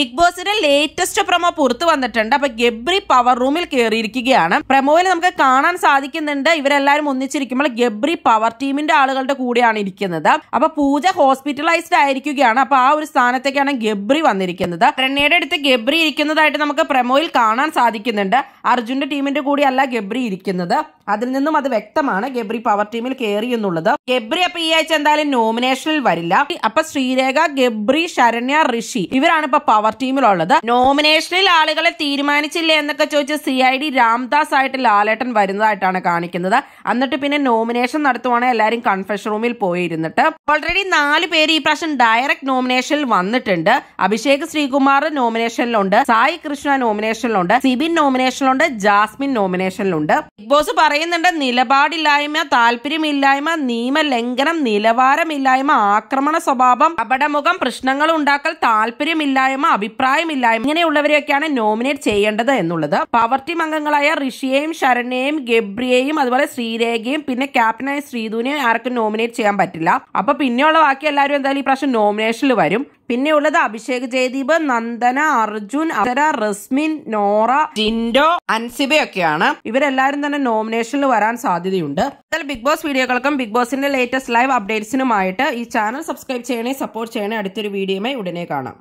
big ബോസിന്റെ latest promo പുറത്തു വന്നിട്ടുണ്ട് അപ്പൊ ഗബ്രി പവർ റൂമിൽ കയറിയിരിക്കുകയാണ് പ്രൊമോയിൽ നമുക്ക് കാണാൻ സാധിക്കുന്നുണ്ട് ഇവരെല്ലാവരും ഒന്നിച്ചിരിക്കുമ്പോൾ ഗബ്രി പവർ ടീമിന്റെ ആളുകളുടെ കൂടെയാണ് ഇരിക്കുന്നത് അപ്പൊ പൂജ ഹോസ്പിറ്റലൈസ്ഡ് ആയിരിക്കുകയാണ് അപ്പൊ ആ ഒരു സ്ഥാനത്തേക്കാണ് ഗബ്രി വന്നിരിക്കുന്നത് റെണ്ണയുടെ അടുത്ത് ഗബ്രി ഇരിക്കുന്നതായിട്ട് നമുക്ക് പ്രൊമോയിൽ കാണാൻ സാധിക്കുന്നുണ്ട് അർജുന്റെ ടീമിന്റെ കൂടെയല്ല ഗബ്രി ഇരിക്കുന്നത് അതിൽ നിന്നും അത് വ്യക്തമാണ് ഗബ്രി പവർ ടീമിൽ കയറി എന്നുള്ളത് ഗബ്രി അപ്പൊ ഈ ആഴ്ച എന്തായാലും നോമിനേഷനിൽ വരില്ല അപ്പൊ ശ്രീരേഖ ഗബ്രി ശരണ്യ ഋഷി ഇവരാണ് ഇപ്പൊ പവർ ടീമിലുള്ളത് നോമിനേഷനിൽ ആളുകളെ തീരുമാനിച്ചില്ല എന്നൊക്കെ ചോദിച്ച് സി ഐ ഡി രാംദാസ് ആയിട്ട് ലാലേട്ടൻ വരുന്നതായിട്ടാണ് കാണിക്കുന്നത് എന്നിട്ട് പിന്നെ നോമിനേഷൻ നടത്തുവാണെങ്കിൽ എല്ലാവരും കൺഫെഷൻ റൂമിൽ പോയിരുന്നിട്ട് ഓൾറെഡി നാല് പേര് ഈ പ്രാവശ്യം ഡയറക്റ്റ് നോമിനേഷനിൽ വന്നിട്ടുണ്ട് അഭിഷേക് ശ്രീകുമാർ നോമിനേഷനിലുണ്ട് സായി കൃഷ്ണ നോമിനേഷനിലുണ്ട് സിബിൻ നോമിനേഷനിലുണ്ട് ജാസ്മിൻ നോമിനേഷനിലുണ്ട് ബിഗ് ബോസ് പറയുന്നുണ്ട് നിലപാടില്ലായ്മ താല്പര്യമില്ലായ്മ നിയമലംഘനം നിലവാരമില്ലായ്മ ആക്രമണ സ്വഭാവം അപടമുഖം പ്രശ്നങ്ങൾ ഉണ്ടാക്കൽ താല്പര്യമില്ലായ്മ അഭിപ്രായമില്ലായ്മ ഇങ്ങനെയുള്ളവരെയൊക്കെയാണ് നോമിനേറ്റ് ചെയ്യേണ്ടത് എന്നുള്ളത് പവർട്ടി അംഗങ്ങളായ ഋഷിയെയും ശരണ്യയും ഗബ്രിയെയും അതുപോലെ ശ്രീരേഖയും പിന്നെ ക്യാപ്റ്റനായ ശ്രീധുവിനെയും ആർക്കും നോമിനേറ്റ് ചെയ്യാൻ പറ്റില്ല അപ്പൊ പിന്നെയുള്ള ബാക്കി എല്ലാവരും എന്തായാലും ഈ പ്രാവശ്യം നോമിനേഷനിൽ വരും പിന്നെയുള്ളത് അഭിഷേക് ജയദീപ് നന്ദന അർജുൻ അസര റസ്മിൻ നോറ ജിൻഡോ അൻസിബയൊക്കെയാണ് ഇവരെല്ലാവരും തന്നെ നോമിനേഷനിൽ വരാൻ സാധ്യതയുണ്ട് എന്തായാലും ബിഗ് ബോസ് വീഡിയോകൾക്കും ബിഗ് ബോസിന്റെ ലേറ്റസ്റ്റ് ലൈവ് അപ്ഡേറ്റ്സിനുമായിട്ട് ഈ ചാനൽ സബ്സ്ക്രൈബ് ചെയ്യണേ സപ്പോർട്ട് ചെയ്യണേ അടുത്തൊരു വീഡിയോയുമായി ഉടനെ കാണാം